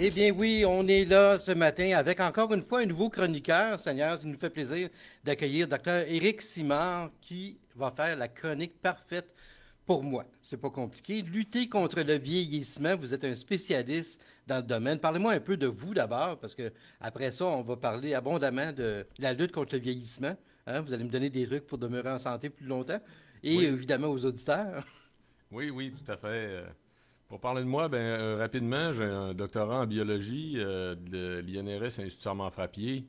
Eh bien oui, on est là ce matin avec encore une fois un nouveau chroniqueur. Seigneur, il nous fait plaisir d'accueillir Dr. Éric Simard qui va faire la chronique parfaite pour moi. C'est pas compliqué. Lutter contre le vieillissement, vous êtes un spécialiste dans le domaine. Parlez-moi un peu de vous d'abord, parce que après ça, on va parler abondamment de la lutte contre le vieillissement. Hein. Vous allez me donner des trucs pour demeurer en santé plus longtemps. Et évidemment aux auditeurs. Oui, oui, tout à fait. Euh, pour parler de moi, ben, euh, rapidement, j'ai un doctorat en biologie euh, de l'INRS Institut Armand Frappier.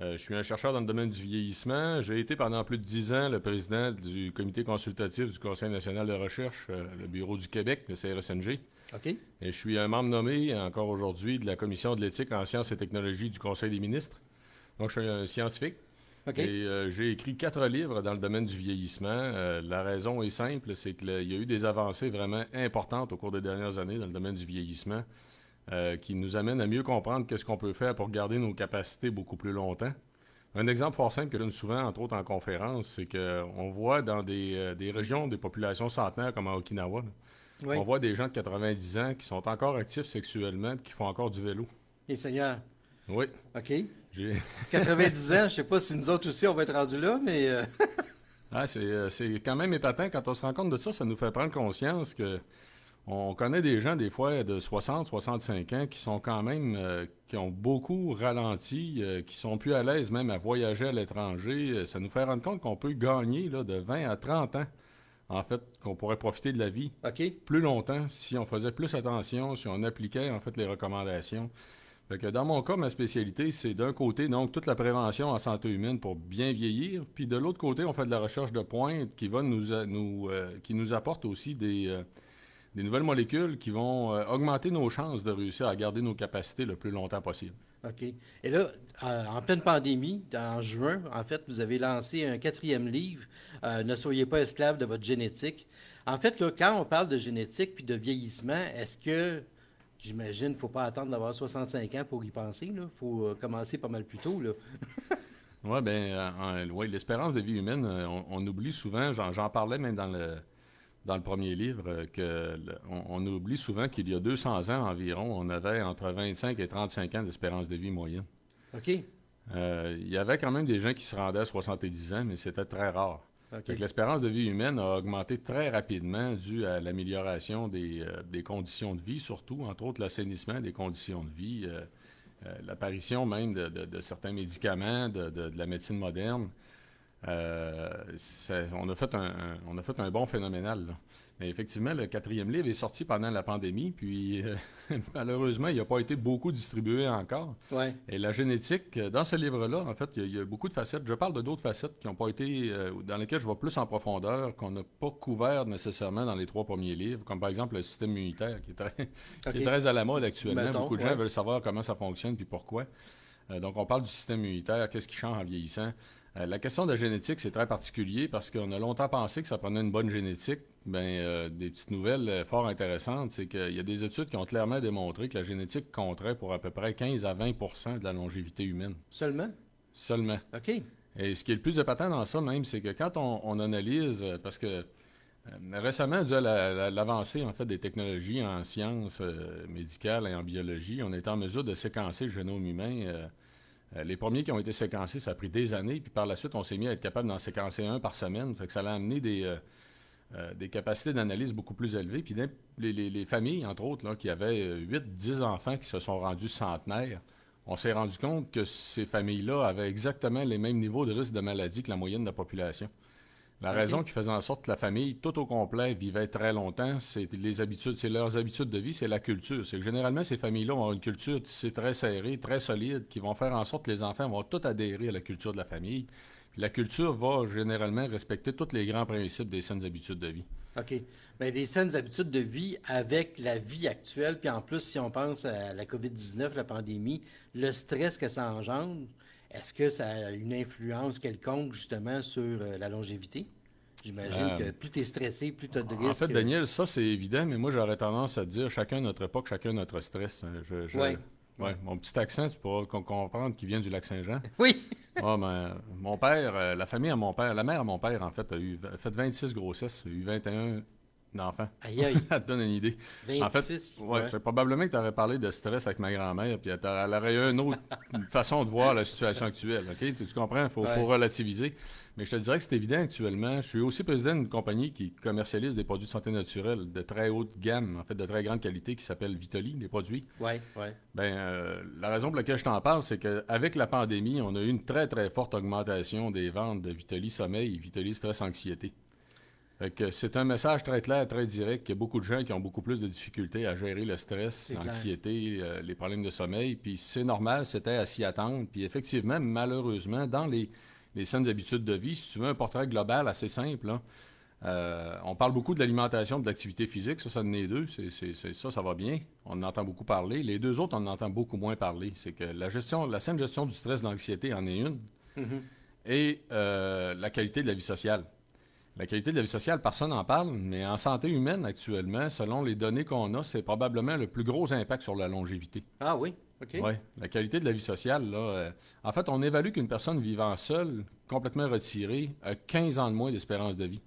Euh, je suis un chercheur dans le domaine du vieillissement. J'ai été pendant plus de dix ans le président du comité consultatif du Conseil national de recherche, le Bureau du Québec, le CRSNG. OK. je suis un membre nommé encore aujourd'hui de la Commission de l'éthique en sciences et technologies du Conseil des ministres. Donc, je suis un scientifique. Euh, j'ai écrit quatre livres dans le domaine du vieillissement. Euh, la raison est simple, c'est qu'il y a eu des avancées vraiment importantes au cours des dernières années dans le domaine du vieillissement euh, qui nous amènent à mieux comprendre qu'est-ce qu'on peut faire pour garder nos capacités beaucoup plus longtemps. Un exemple fort simple que je donne souvent, entre autres en conférence, c'est qu'on voit dans des, régions des populations centenaires comme à Okinawa, on voit des gens de 90 ans qui sont encore actifs sexuellement et qui font encore du vélo. Et Seigneur. Oui. OK. 90 ans, je sais pas si nous autres aussi on va être rendus là, mais. Euh, ah, euh, c'est quand même épatant. Quand on se rend compte de ça, ça nous fait prendre conscience que on connaît des gens, des fois, de 60, 65 ans, qui sont quand même, euh, qui ont beaucoup ralenti, qui sont plus à l'aise même à voyager à l'étranger. Ça nous fait rendre compte qu'on peut gagner là, de 20 à 30 ans, en fait, qu'on pourrait profiter de la vie plus longtemps si on faisait plus attention, si on appliquait, en fait, les recommandations dans mon cas, ma spécialité, c'est d'un côté, donc, toute la prévention en santé humaine pour bien vieillir, puis de l'autre côté, on fait de la recherche de pointe qui va nous, euh, qui nous apporte aussi des, euh, nouvelles molécules qui vont euh, augmenter nos chances de réussir à garder nos capacités le plus longtemps possible. OK. Et là, en pleine pandémie, en juin, en fait, vous avez lancé un quatrième livre, Ne soyez pas esclave de votre génétique. En fait, là, quand on parle de génétique puis de vieillissement, est-ce que J'imagine, ne faut pas attendre d'avoir 65 ans pour y penser. Il faut euh, commencer pas mal plus tôt. oui, ben, euh, euh, l'espérance de vie humaine, on, oublie souvent, j'en parlais même dans le, dans le premier livre que oublie souvent qu'il y a 200 ans environ, on avait entre 25 et 35 ans d'espérance de vie moyenne. OK. Il y avait quand même des gens qui se rendaient à 70 ans, mais c'était très rare. L'espérance de vie humaine a augmenté très rapidement dû à l'amélioration des, euh, conditions de vie, surtout, entre autres l'assainissement des conditions de vie, euh, euh, l'apparition même de, certains médicaments, de, la médecine moderne. on, a fait un, bon on phénoménal. Mais effectivement, le quatrième livre est sorti pendant la pandémie, puis euh, malheureusement, il n'a pas été beaucoup distribué encore. Et la génétique, euh, dans ce livre-là, en fait, il y, a, beaucoup de facettes. Je parle de d'autres facettes qui n'ont pas été, euh, dans lesquelles je vais plus en profondeur, qu'on n'a pas couvert nécessairement dans les trois premiers livres, comme par exemple le système immunitaire, qui est très, à la mode actuellement. beaucoup de gens veulent savoir comment ça fonctionne puis pourquoi. donc, on parle du système immunitaire, qu'est-ce qui change en vieillissant. Euh, la question de la génétique, c'est très particulier parce qu'on a longtemps pensé que ça prenait une bonne génétique. Ben, euh, des petites nouvelles euh, fort intéressantes, c'est qu'il y a des études qui ont clairement démontré que la génétique compterait pour à peu près 15 à 20 de la longévité humaine. Seulement? Seulement. OK. Et ce qui est le plus épatant dans ça même, c'est que quand on, analyse, parce que Récemment, dû à l'avancée en fait, des technologies en sciences médicales et en biologie, on est en mesure de séquencer le génome humain euh, les premiers qui ont été séquencés, ça a pris des années, puis par la suite, on s'est mis à être capable d'en séquencer un par semaine. ça a amené euh, euh, des, capacités d'analyse beaucoup plus élevées. Puis les, les, familles, entre autres, qui avaient 8-10 enfants qui se sont rendus centenaires, on s'est rendu compte que ces familles-là avaient exactement les mêmes niveaux de risque de maladie que la moyenne de la population. La raison qui faisait en sorte que la famille, tout au complet, vivait très longtemps, c'est les habitudes, c'est leurs habitudes de vie, c'est la culture. C'est que généralement, ces familles-là ont une culture très serrée, très solide, qui vont faire en sorte que les enfants vont tout adhérer à la culture de la famille. la culture va généralement respecter tous les grands principes des saines habitudes de vie. OK. Mais ben, les saines habitudes de vie avec la vie actuelle, puis en plus, si on pense à la COVID-19, la pandémie, le stress que ça engendre, est-ce que ça a une influence quelconque, justement, sur euh, la longévité? J'imagine que euh, plus tu es stressé, plus tu as de risques. En fait, Daniel, ça, c'est évident, mais moi, j'aurais tendance à dire chacun notre époque, chacun notre stress. Hein. Je, mon petit accent, tu pourras comprendre qu'il vient du lac Saint-Jean. Oui. oh, ben, mon père, euh, la famille à mon père, la mère à mon père, en fait, a eu, fait 26 grossesses, a eu 21 d'enfants. ça te donne une idée. en fait, ouais, probablement que tu aurais parlé de stress avec ma grand-mère, puis elle aurait eu une autre façon de voir la situation actuelle. Tu, comprends? Il faut, relativiser. Mais je te dirais que c'est évident actuellement. Je suis aussi président d'une compagnie qui commercialise des produits de santé naturelle de très haute gamme, en fait, de très grande qualité, qui s'appelle Vitoli, les produits. Oui, oui. Ben, euh, la raison pour laquelle je t'en parle, c'est qu'avec la pandémie, on a eu une très, très forte augmentation des ventes de Vitoli Sommeil et Vitoli Stress Anxiété. C'est un message très clair, très direct, qu'il y a beaucoup de gens qui ont beaucoup plus de difficultés à gérer le stress, l'anxiété, euh, les problèmes de sommeil. Puis c'est normal, c'était à s'y attendre. Puis effectivement, malheureusement, dans les, les saines habitudes de vie, si tu veux un portrait global assez simple, hein, euh, on parle beaucoup de l'alimentation, de l'activité physique, ça, ça en est deux, c'est, ça, ça va bien, on en entend beaucoup parler. Les deux autres, on en entend beaucoup moins parler. C'est que la gestion, la saine gestion du stress, de l'anxiété en est une, mm-hmm. et euh, la qualité de la vie sociale. La qualité de la vie sociale, personne n'en parle, mais en santé humaine actuellement, selon les données qu'on a, c'est probablement le plus gros impact sur la longévité. Ah oui? OK. Oui, la qualité de la vie sociale, là. Euh, en fait, on évalue qu'une personne vivant seule, complètement retirée, a 15 ans de moins d'espérance de vie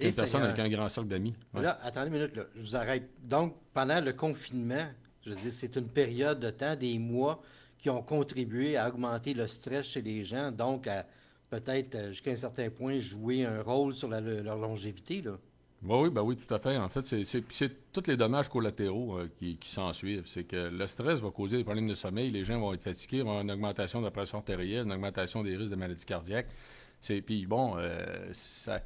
qu'une personne avec un grand cercle d'amis. Là, attendez une minute, là. je vous arrête. Donc, pendant le confinement, je veux c'est une période de temps, des mois, qui ont contribué à augmenter le stress chez les gens, donc à peut-être euh, jusqu'à un certain point jouer un rôle sur leur longévité. Bah oui, bah oui, tout à fait. En fait, c'est tous les dommages collatéraux euh, qui, qui s'en C'est que le stress va causer des problèmes de sommeil, les gens vont être fatigués, vont avoir une augmentation de la pression artérielle, une augmentation des risques de maladies cardiaques. Puis bon, euh, ça,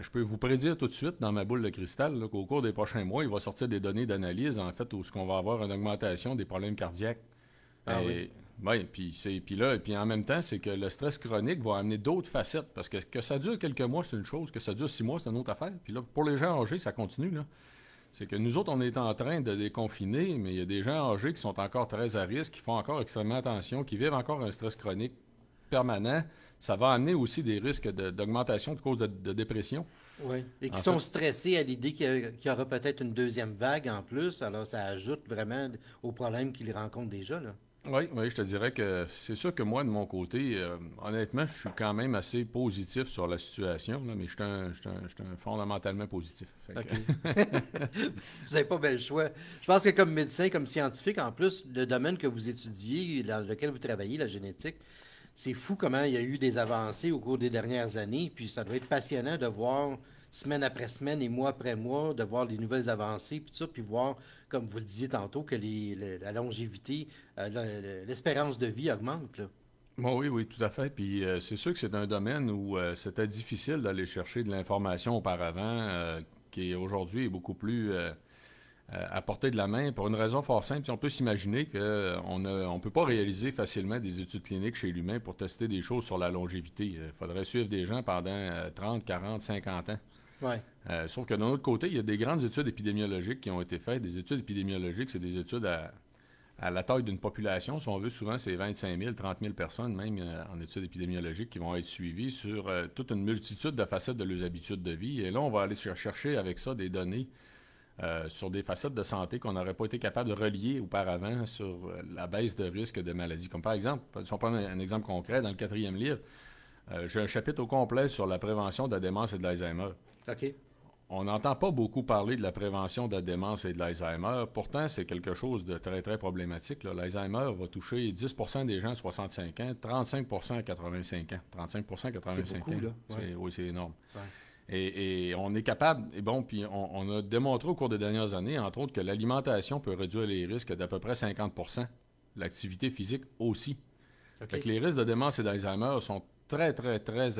je peux vous prédire tout de suite dans ma boule de cristal qu'au cours des prochains mois, il va sortir des données d'analyse, en fait, où ce qu'on va avoir une augmentation des problèmes cardiaques ah puis là, puis en même temps, c'est que le stress chronique va amener d'autres facettes parce que que ça dure quelques mois, c'est une chose, que ça dure six mois, c'est une autre affaire. Puis là, pour les gens âgés, ça continue là. C'est que nous autres, on est en train de déconfiner, mais il y a des gens âgés qui sont encore très à risque, qui font encore extrêmement attention, qui vivent encore un stress chronique permanent. Ça va amener aussi des risques d'augmentation de, cause de, dépression. Oui, et qui sont stressés à l'idée qu'il y, aura peut-être une deuxième vague en plus. Alors, ça ajoute vraiment aux problèmes qu'ils rencontrent déjà. Là. Oui, je te dirais que c'est sûr que moi, de mon côté, euh, honnêtement, je suis quand même assez positif sur la situation, là, mais je suis, un, fondamentalement positif. vous n'avez pas bel choix. Je pense que comme médecin, comme scientifique, en plus, le domaine que vous étudiez, dans lequel vous travaillez, la génétique, c'est fou comment il y a eu des avancées au cours des dernières années, puis ça doit être passionnant de voir semaine après semaine et mois après mois, de voir les nouvelles avancées, puis tout ça, puis voir comme vous le disiez tantôt, que la longévité, euh, l'espérance de vie augmente. oui, oui, tout à fait. Puis euh, c'est sûr que c'est un domaine où euh, c'était difficile d'aller chercher de l'information auparavant, qui aujourd'hui est beaucoup plus à portée de la main pour une raison fort simple. Si on peut s'imaginer qu'on ne on peut pas réaliser facilement des études cliniques chez l'humain pour tester des choses sur la longévité. Il faudrait suivre des gens pendant 30, 40, 50 ans. Euh, sauf que d'un autre côté, il y a des grandes études épidémiologiques qui ont été faites. Des études épidémiologiques, c'est des études à, la taille d'une population. Si on veut, souvent, c'est 25 000, 30 000 personnes, même euh, en études épidémiologiques, qui vont être suivies sur euh, toute une multitude de facettes de leurs habitudes de vie. Et là, on va aller chercher avec ça des données sur des facettes de santé qu'on n'aurait pas été capable de relier auparavant sur la baisse de risque de maladies. Comme par exemple, si on prend un, un exemple concret, dans le quatrième livre, j'ai un chapitre au complet sur la prévention de la démence et de l'Alzheimer. On n'entend pas beaucoup parler de la prévention de la démence et de l'Alzheimer. Pourtant, c'est quelque chose de très, très problématique. L'Alzheimer va toucher 10 des gens à 65 ans, 35 à 85 ans. 35 à 85 beaucoup, ans. Là. Oui, c'est énorme. Et, on est capable, et bon, puis on, a démontré au cours des dernières années, entre autres, que l'alimentation peut réduire les risques d'à peu près 50 L'activité physique aussi. les risques de démence et d'Alzheimer sont très, très, très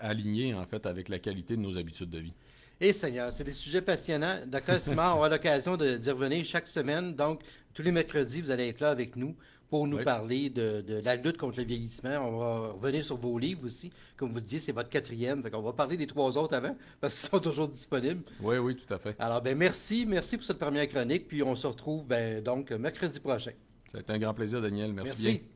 aligné en fait avec la qualité de nos habitudes de vie. Et eh, Seigneur, c'est des sujets passionnants. Simon, on aura l'occasion d'y revenir chaque semaine. Donc, tous les mercredis, vous allez être là avec nous pour nous parler de, la lutte contre le vieillissement. On va revenir sur vos livres aussi. Comme vous le disiez, c'est votre quatrième. On va parler des trois autres avant parce qu'ils sont toujours disponibles. Oui, oui, tout à fait. Alors, ben merci. Merci pour cette première chronique. Puis on se retrouve ben, donc mercredi prochain. Ça a été un grand plaisir, Daniel. Merci, merci.